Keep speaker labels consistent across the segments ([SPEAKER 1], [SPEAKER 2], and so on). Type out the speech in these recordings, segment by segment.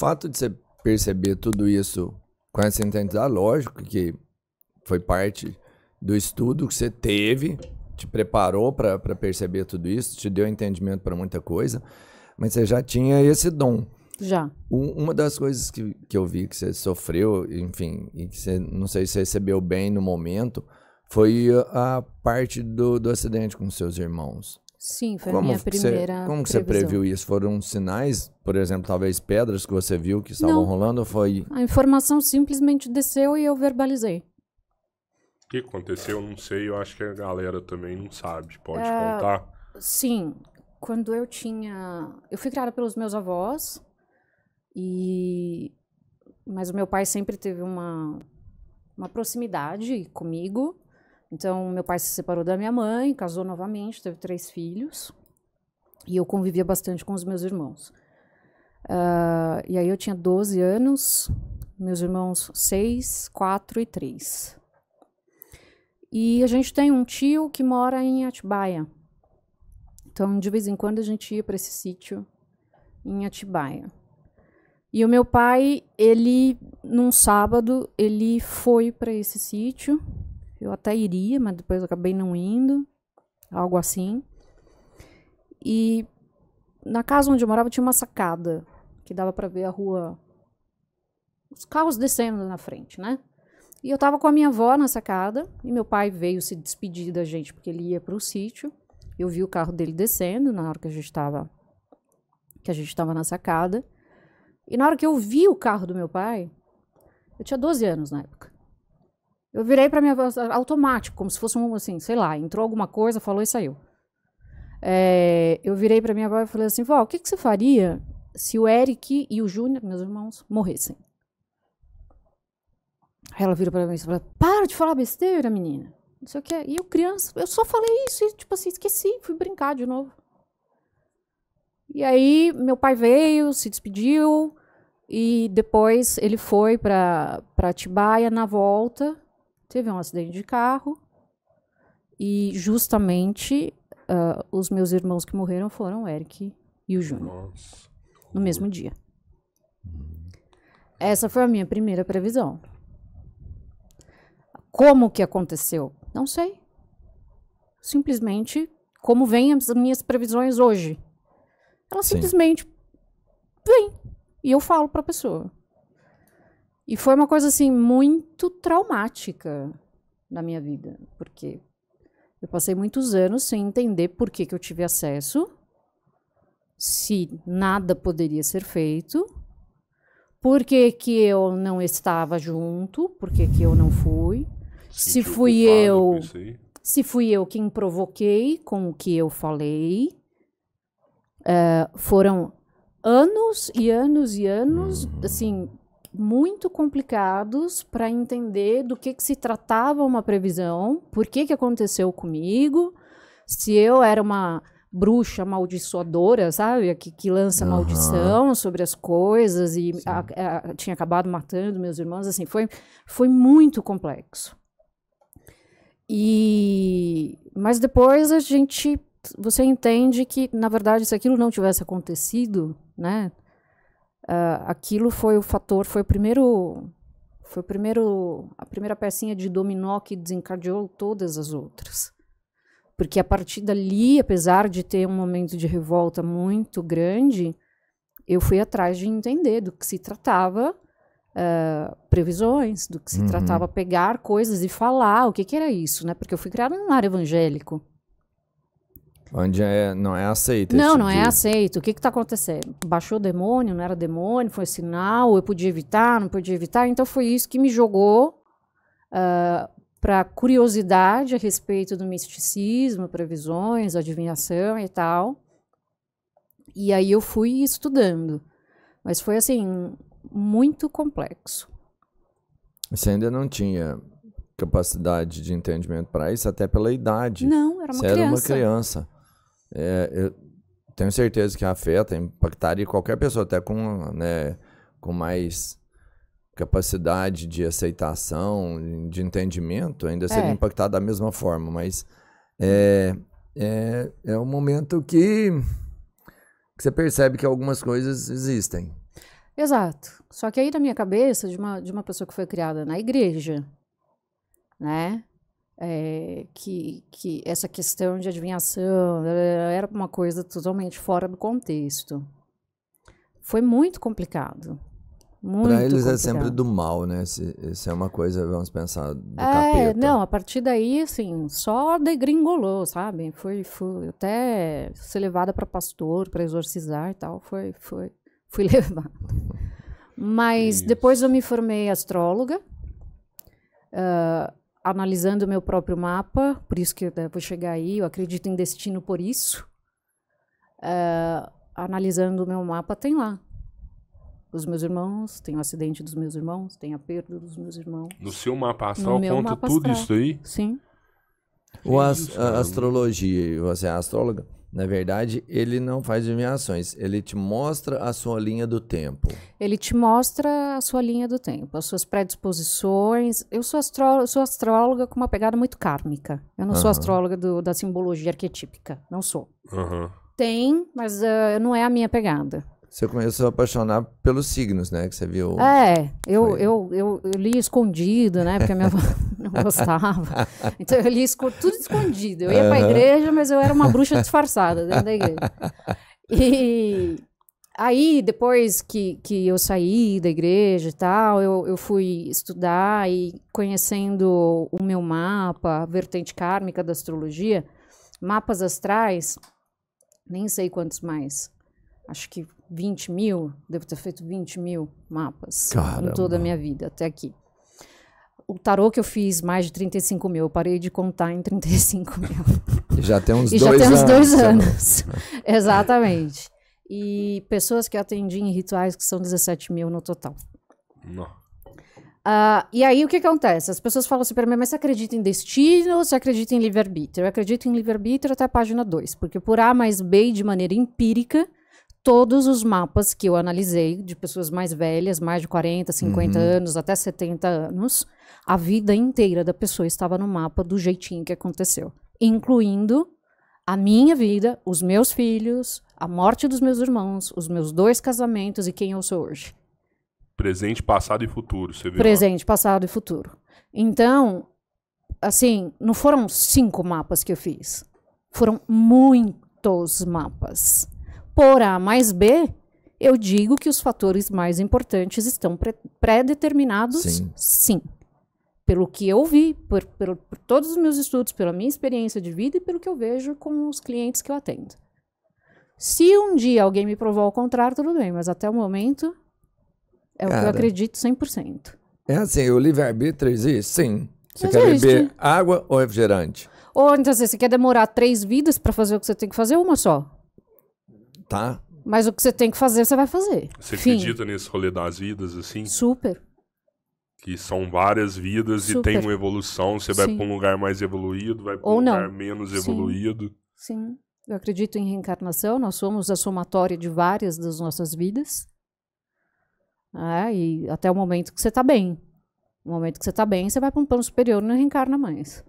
[SPEAKER 1] fato de você perceber tudo isso com essa intensidade, lógico que foi parte do estudo que você teve, te preparou para perceber tudo isso, te deu entendimento para muita coisa, mas você já tinha esse dom. Já. Um, uma das coisas que, que eu vi que você sofreu, enfim, e que você, não sei se recebeu bem no momento, foi a parte do, do acidente com seus irmãos. Sim, foi como minha primeira. Você, como você previu isso? Foram sinais, por exemplo, talvez pedras que você viu que estavam Não. rolando? foi.
[SPEAKER 2] A informação simplesmente desceu e eu verbalizei.
[SPEAKER 3] O que aconteceu? Não sei. Eu acho que a galera também não sabe. Pode é... contar?
[SPEAKER 2] Sim. Quando eu tinha. Eu fui criada pelos meus avós. E. Mas o meu pai sempre teve uma, uma proximidade comigo. Então, meu pai se separou da minha mãe, casou novamente, teve três filhos. E eu convivia bastante com os meus irmãos. Uh, e aí eu tinha 12 anos, meus irmãos 6, 4 e 3. E a gente tem um tio que mora em Atibaia. Então, de vez em quando, a gente ia para esse sítio em Atibaia. E o meu pai, ele, num sábado, ele foi para esse sítio eu até iria, mas depois acabei não indo, algo assim. E na casa onde eu morava tinha uma sacada que dava para ver a rua, os carros descendo na frente, né? E eu tava com a minha avó na sacada e meu pai veio se despedir da gente porque ele ia para o sítio. Eu vi o carro dele descendo na hora que a gente estava que a gente estava na sacada. E na hora que eu vi o carro do meu pai, eu tinha 12 anos na época. Eu virei para minha voz assim, automático, como se fosse um assim, sei lá, entrou alguma coisa, falou e saiu. É, eu virei para minha avó e falei assim: vó, o que, que você faria se o Eric e o Júnior, meus irmãos, morressem? Aí ela vira para mim e fala: para de falar besteira, menina. Não sei o que. E eu, criança, eu só falei isso e, tipo assim, esqueci, fui brincar de novo. E aí, meu pai veio, se despediu, e depois ele foi para Atibaia na volta teve um acidente de carro e justamente uh, os meus irmãos que morreram foram o Eric e o Júnior. No mesmo dia. Hum. Essa foi a minha primeira previsão. Como que aconteceu? Não sei. Simplesmente, como vêm as minhas previsões hoje? Ela simplesmente Sim. vem. E eu falo para a pessoa. E foi uma coisa assim muito traumática na minha vida, porque eu passei muitos anos sem entender por que, que eu tive acesso, se nada poderia ser feito, por que, que eu não estava junto, por que, que eu não fui, se, se fui eu, eu se fui eu quem provoquei com o que eu falei. Uh, foram anos e anos e anos, hum. assim, muito complicados para entender do que, que se tratava uma previsão, por que, que aconteceu comigo, se eu era uma bruxa amaldiçoadora, sabe? Que, que lança uhum. maldição sobre as coisas e a, a, tinha acabado matando meus irmãos, assim, foi, foi muito complexo. E mas depois a gente você entende que na verdade se aquilo não tivesse acontecido, né? Uh, aquilo foi o fator, foi o primeiro, foi o primeiro, a primeira pecinha de dominó que desencadeou todas as outras. Porque a partir dali, apesar de ter um momento de revolta muito grande, eu fui atrás de entender do que se tratava uh, previsões, do que se uhum. tratava pegar coisas e falar o que, que era isso, né? Porque eu fui criada num lar evangélico.
[SPEAKER 1] Onde é, não é aceito. Não, não é
[SPEAKER 2] aceito. O que está acontecendo? Baixou o demônio, não era demônio, foi sinal, eu podia evitar, não podia evitar. Então foi isso que me jogou uh, ah, para curiosidade a respeito do misticismo, previsões, adivinhação e tal. E aí eu fui estudando. Mas foi assim, muito complexo.
[SPEAKER 1] Você ainda não tinha capacidade de entendimento para isso, até pela idade. Não, era uma Você criança. Era uma criança é, eu tenho certeza que afeta, impactaria qualquer pessoa, até com, né, com mais capacidade de aceitação, de entendimento, ainda é. seria é. impactado da mesma forma, mas é, é, é um momento que, que você percebe que algumas coisas existem.
[SPEAKER 2] Exato. Só que aí na minha cabeça, de uma, de uma pessoa que foi criada na igreja, né? é, que, que essa questão de adivinhação era uma coisa totalmente fora do contexto. Foi muito complicado, para eles complicado. é sempre do
[SPEAKER 1] mal, né? Se, isso é uma coisa, vamos pensar, do é,
[SPEAKER 2] capeta. Não, a partir daí, assim, só degringolou, sabe? Foi, foi até ser levada para pastor, para exorcizar e tal. Foi, foi, fui levada. Mas isso. depois eu me formei astróloga. Uh, analisando o meu próprio mapa, por isso que eu vou chegar aí, eu acredito em destino por isso. Eh, analisando o meu mapa, tem lá os meus irmãos, tem o acidente dos meus irmãos, tem a perda dos meus irmãos. No seu mapa astral no conta mapa tudo astral. isso aí? Sim. O as, a
[SPEAKER 1] astrologia, você é astróloga? Na verdade, ele não faz divinações. ele te mostra a sua linha do tempo.
[SPEAKER 2] Ele te mostra a sua linha do tempo, as suas predisposições. Eu sou, astró sou astróloga com uma pegada muito kármica. Eu não uhum. sou astróloga do, da simbologia arquetípica, não sou. Uhum. Tem, mas uh, não é a minha pegada.
[SPEAKER 1] Você começou a apaixonar pelos signos, né? Que você viu. É,
[SPEAKER 2] eu, eu, eu, eu, li escondido, né? Porque a minha avó. não gostava. Então eu lia tudo escondido. Eu ia para a igreja, mas eu era uma bruxa disfarçada dentro da igreja. E aí, depois que, que eu saí da igreja e tal, eu, eu fui estudar e conhecendo o meu mapa, a vertente kármica da astrologia, mapas astrais, nem sei quantos mais. Acho que 20 mil, devo ter feito 20 mil mapas Caramba. em toda a minha vida até aqui o tarô que eu fiz, mais de 35 mil, eu parei de contar em 35 mil. já tem uns e dois já tem uns dois anos. Exatamente. E pessoas que eu atendi em rituais que são 17 mil no total. Não. Uh, ah, e aí o que acontece? As pessoas falam assim para mim, mas você acredita em destino ou você acredita em livre-arbítrio? Eu acredito em livre-arbítrio até a página 2, porque por A mais B, de maneira empírica, todos os mapas que eu analisei de pessoas mais velhas, mais de 40, 50 uhum. anos, até 70 anos, a vida inteira da pessoa estava no mapa do jeitinho que aconteceu, incluindo a minha vida, os meus filhos, a morte dos meus irmãos, os meus dois casamentos e quem eu sou hoje.
[SPEAKER 3] Presente, passado e futuro, você viu? Presente, lá.
[SPEAKER 2] passado e futuro. Então, assim, não foram cinco mapas que eu fiz. Foram muitos mapas por A mais B, eu digo que os fatores mais importantes estão pré-determinados, sim. sim. Pelo que eu vi, por, por, por todos os meus estudos, pela minha experiência de vida e pelo que eu vejo com os clientes que eu atendo. Se um dia alguém me provar o contrário, tudo bem, mas até o momento é Cara, o que eu acredito 100%.
[SPEAKER 1] É assim, o livre-arbítrio existe? Sim. Você existe. quer beber água ou refrigerante?
[SPEAKER 2] Ou então, assim, você quer demorar três vidas para fazer o que você tem que fazer, uma só tá? Mas o que você tem que fazer, você vai fazer. Você Fim. acredita
[SPEAKER 3] nesse rolê das vidas, assim? Super. Que são várias vidas Super. e tem uma evolução. Você vai para um lugar mais evoluído, vai para um não. lugar menos Sim. evoluído.
[SPEAKER 2] Sim. Eu acredito em reencarnação. Nós somos a somatória de várias das nossas vidas. É, e até o momento que você está bem. No momento que você está bem, você vai para um plano superior e não reencarna mais.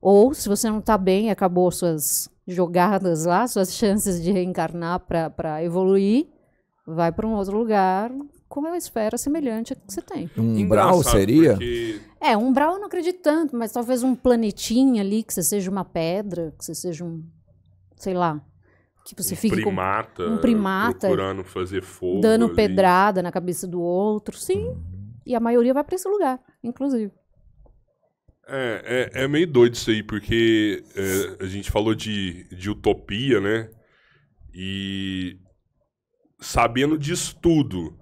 [SPEAKER 2] Ou, se você não está bem, acabou suas jogadas lá, suas chances de reencarnar para evoluir, vai para um outro lugar com uma esfera semelhante à que você tem. Um umbral seria? Porque... É, um umbral eu não acredito tanto, mas talvez um planetinha ali, que você seja uma pedra, que você seja um. sei lá. Que você um fique primata, com um primata. Procurando fazer fogo. Dando ali. pedrada na cabeça do outro, sim. Uhum. E a maioria vai para esse lugar, inclusive.
[SPEAKER 3] É, é, é, meio doido isso aí, porque é, a gente falou de, de utopia, né? E sabendo disso tudo,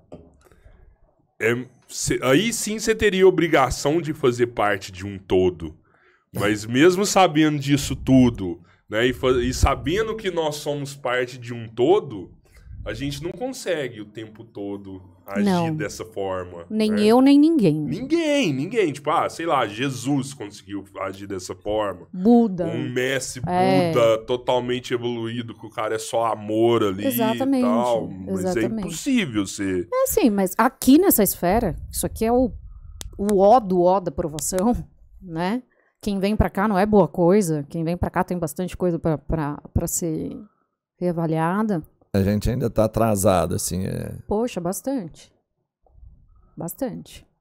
[SPEAKER 3] é, cê, aí sim você teria obrigação de fazer parte de um todo. Mas mesmo sabendo disso tudo, né? E, e sabendo que nós somos parte de um todo, a gente não consegue o tempo todo agir não. dessa forma. Nem né? eu, nem ninguém. Ninguém, ninguém. Tipo, ah, sei lá, Jesus conseguiu agir dessa forma.
[SPEAKER 2] Buda. Um
[SPEAKER 3] Messi é. Buda totalmente evoluído, que o cara é só amor ali Exatamente. e tal. Mas é Exatamente. é impossível ser.
[SPEAKER 2] É sim, mas aqui nessa esfera, isso aqui é o, o ó do ó da provação, né? Quem vem para cá não é boa coisa. Quem vem para cá tem bastante coisa para ser reavaliada.
[SPEAKER 1] A gente ainda está atrasado, assim. É...
[SPEAKER 2] Poxa, bastante. Bastante.